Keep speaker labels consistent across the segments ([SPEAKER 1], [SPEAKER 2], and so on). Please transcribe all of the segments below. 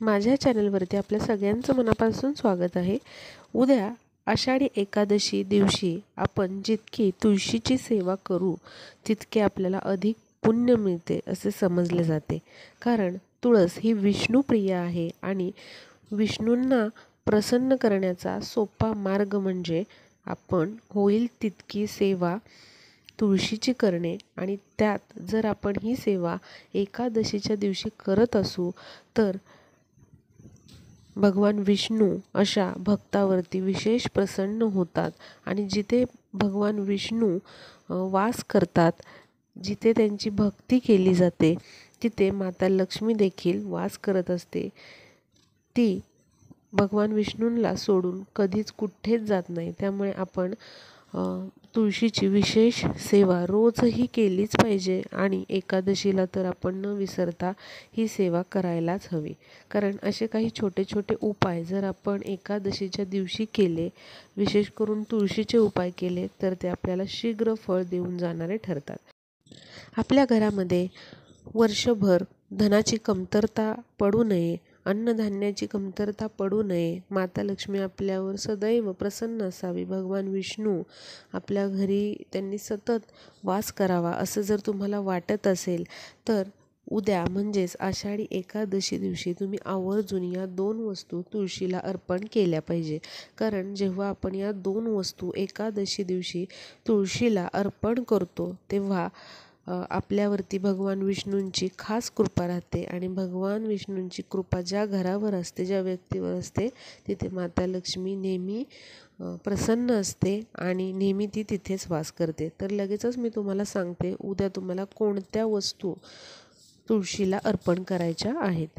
[SPEAKER 1] माझ्या चॅनलवरती आपल्या सगळ्यांचं मनापासून स्वागत आहे उद्या आषाढी एकादशी दिवशी आपण जितकी तुळशीची सेवा करू तितके आपल्याला अधिक पुण्य मिळते असे समजले जाते कारण तुळस ही विष्णूप्रिय आहे आणि विष्णूंना प्रसन्न करण्याचा सोपा मार्ग म्हणजे आपण होईल तितकी सेवा तुळशीची करणे आणि त्यात जर आपण ही सेवा एकादशीच्या दिवशी करत असू तर भगवान विष्णू अशा भक्तावरती विशेष प्रसन्न होतात आणि जिथे भगवान विष्णू वास करतात जिथे त्यांची भक्ती केली जाते तिथे माता लक्ष्मी देखील वास करत असते ती भगवान विष्णूंना सोडून कधीच कुठेच जात नाही त्यामुळे आपण तुळशीची विशेष सेवा रोजही केलीच पाहिजे आणि एकादशीला तर आपण न विसरता ही सेवा करायलाच हवी कारण असे काही छोटे छोटे उपाय जर आपण एकादशीच्या दिवशी केले विशेष करून तुळशीचे उपाय केले तर ते आपल्याला शीघ्र फळ देऊन जाणारे ठरतात आपल्या घरामध्ये वर्षभर धनाची कमतरता पडू नये अन्नधान्याची कमतरता पडू नये माता लक्ष्मी आपल्यावर सदैव प्रसन्न असावी भगवान विष्णू आपल्या घरी त्यांनी सतत वास करावा असं जर तुम्हाला वाटत असेल तर उद्या म्हणजेच आषाढी एकादशी दिवशी तुम्ही आवर्जून या दोन वस्तू तुळशीला अर्पण केल्या पाहिजे कारण जेव्हा आपण या दोन वस्तू एकादशी दिवशी तुळशीला अर्पण करतो तेव्हा आपल्यावरती भगवान विष्णूंची खास कृपा राहते आणि भगवान विष्णूंची कृपा ज्या घरावर असते ज्या व्यक्तीवर असते तिथे माता लक्ष्मी नेहमी प्रसन्न असते आणि नेहमी ती तिथेच वास करते तर लगेचच मी तुम्हाला सांगते उद्या तुम्हाला कोणत्या वस्तू तुळशीला अर्पण करायच्या आहेत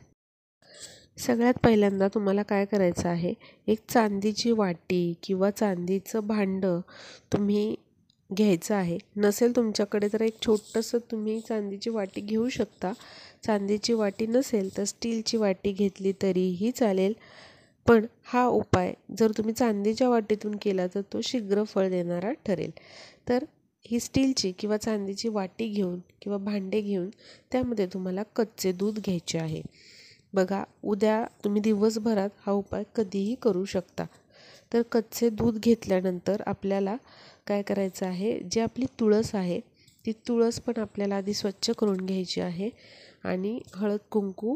[SPEAKER 1] सगळ्यात पहिल्यांदा तुम्हाला काय करायचं आहे एक चांदीची वाटी किंवा चांदीचं भांडं तुम्ही घ्यायचं आहे नसेल तुमच्याकडे तर एक छोटंसं तुम्ही चांदीची वाटी घेऊ शकता चांदीची वाटी नसेल तर स्टीलची वाटी घेतली तरीही चालेल पण हा उपाय जर तुम्ही चांदीच्या वाटीतून केला तर तो शीघ्र फळ देणारा ठरेल तर ही स्टीलची किंवा चांदीची वाटी घेऊन किंवा भांडे घेऊन त्यामध्ये तुम्हाला कच्चे दूध घ्यायचे आहे बघा उद्या तुम्ही दिवसभरात हा उपाय कधीही करू शकता तर कच्चे दूध घेतल्यानंतर आपल्याला काय करायचं आहे जी आपली तुळस आहे ती तुळस पण आपल्याला आधी स्वच्छ करून घ्यायची आहे आणि हळद कुंकू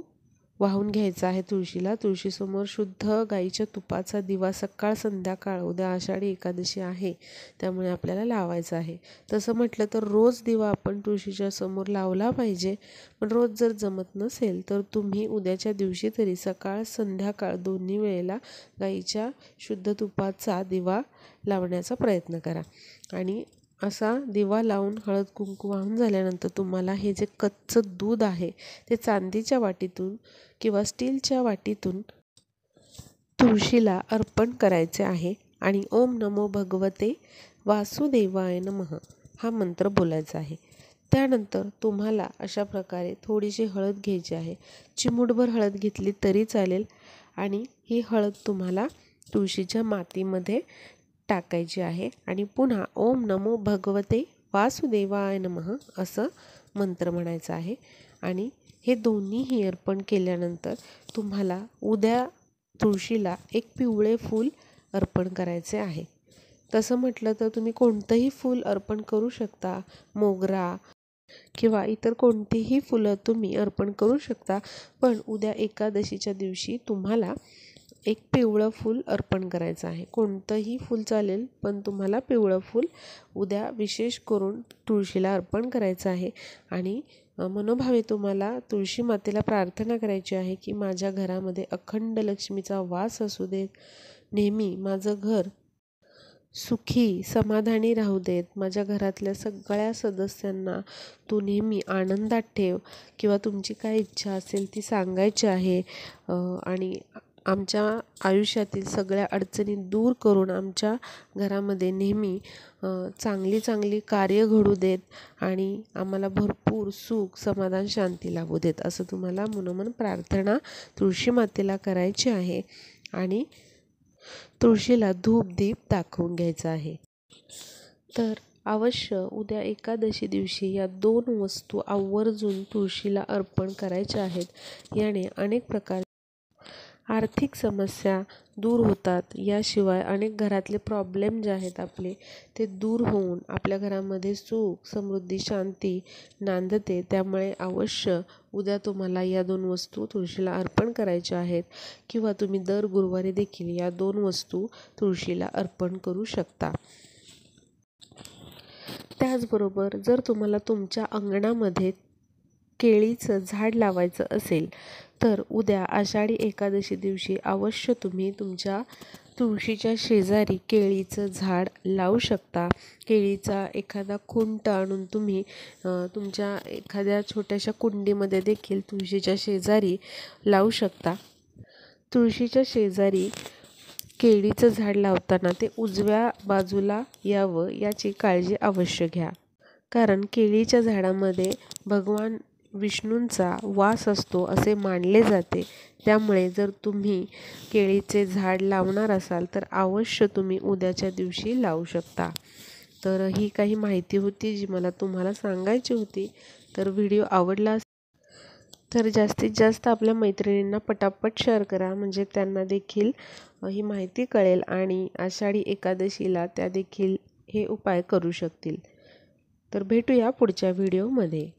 [SPEAKER 1] वाहून घ्यायचा आहे तुळशीला तुळशीसमोर शुद्ध गाईच्या तुपाचा दिवा सकाळ संध्याकाळ उद्या आषाढी एकादशी आहे त्यामुळे आपल्याला लावायचा आहे तसं म्हटलं तर रोज दिवा आपण तुळशीच्या समोर लावला पाहिजे पण रोज जर जमत नसेल तर तुम्ही उद्याच्या दिवशी तरी सकाळ संध्याकाळ दोन्ही वेळेला गाईच्या शुद्ध तुपाचा दिवा लावण्याचा प्रयत्न करा आणि असा दिवा लावून हळद कुंकू वाहून झाल्यानंतर तुम्हाला हे जे कच्चं दूध आहे ते चांदीच्या वाटीतून किंवा स्टीलच्या वाटीतून तुळशीला अर्पण करायचे आहे आणि ओम नमो भगवते वासुदेवाय नमः हा मंत्र बोलायचा आहे त्यानंतर तुम्हाला अशा प्रकारे थोडीशी हळद घ्यायची आहे चिमूटभर हळद घेतली तरी चालेल आणि ही हळद तुम्हाला तुळशीच्या मातीमध्ये टाकायची आहे आणि पुन्हा ओम नमो भगवते वासुदेवाय नमः असं मंत्र म्हणायचं आहे आणि हे दोन्हीही अर्पण केल्यानंतर तुम्हाला उद्या तुळशीला एक पिवळे फूल अर्पण करायचे आहे तसं म्हटलं तर तुम्ही कोणतंही फूल अर्पण करू शकता मोगरा किंवा इतर कोणतीही फुलं तुम्ही अर्पण करू शकता पण उद्या एकादशीच्या दिवशी तुम्हाला एक पिवळं फूल अर्पण करायचं आहे कोणतंही फूल चालेल पण तुम्हाला पिवळं फूल उद्या विशेष करून तुळशीला अर्पण करायचं आहे आणि मनोभावे तुम्हाला तुळशी मातेला प्रार्थना करायची आहे की माझ्या घरामध्ये अखंड लक्ष्मीचा वास असू देत नेहमी माझं घर सुखी समाधानी राहू देत माझ्या घरातल्या सगळ्या सदस्यांना तू नेहमी आनंदात ठेव किंवा तुमची काय इच्छा असेल ती सांगायची आहे आणि आमच्या आयुष्यातील सगळ्या अडचणी दूर करून आमच्या घरामध्ये नेहमी चांगली चांगली कार्य घडू देत आणि आम्हाला भरपूर सुख समाधान शांती लाभू देत असं तुम्हाला मनोमन प्रार्थना तुळशी मातेला करायची आहे आणि तुळशीला धूप दीप दाखवून घ्यायचं आहे तर अवश्य उद्या एकादशी दिवशी या दोन वस्तू आवर्जून तुळशीला अर्पण करायच्या आहेत याने अनेक प्रकार आर्थिक समस्या दूर होतात याशिवाय अनेक घरातले प्रॉब्लेम जे आहेत आपले ते दूर होऊन आपल्या घरामध्ये सुख समृद्धी शांती नांदते त्यामुळे अवश्य उद्या तुम्हाला या दोन वस्तू तुळशीला अर्पण करायच्या आहेत किंवा तुम्ही दर गुरुवारी देखील या दोन वस्तू तुळशीला अर्पण करू शकता त्याचबरोबर जर तुम्हाला तुमच्या अंगणामध्ये केळीचं झाड लावायचं असेल तर उद्या आषाढी एकादशी दिवशी अवश्य तुम्ही तुमच्या तुळशीच्या शेजारी केळीचं झाड लावू शकता केळीचा एखादा खुंट आणून तुम्ही तुमच्या एखाद्या छोट्याशा कुंडीमध्ये देखील तुळशीच्या शेजारी लावू शकता तुळशीच्या शेजारी केळीचं झाड लावताना ते उजव्या बाजूला यावं याची काळजी अवश्य घ्या कारण केळीच्या झाडामध्ये भगवान विष्णूंचा वास असतो असे मानले जाते त्यामुळे जर तुम्ही केळीचे झाड लावणार असाल तर अवश्य तुम्ही उद्याच्या दिवशी लावू शकता तर ही काही माहिती होती जी मला तुम्हाला सांगायची होती तर व्हिडिओ आवडला तर जास्तीत जास्त आपल्या मैत्रिणींना पटापट शेअर करा म्हणजे त्यांना देखील ही माहिती कळेल आणि आषाढी एकादशीला त्या देखील हे उपाय करू शकतील तर भेटूया पुढच्या व्हिडिओमध्ये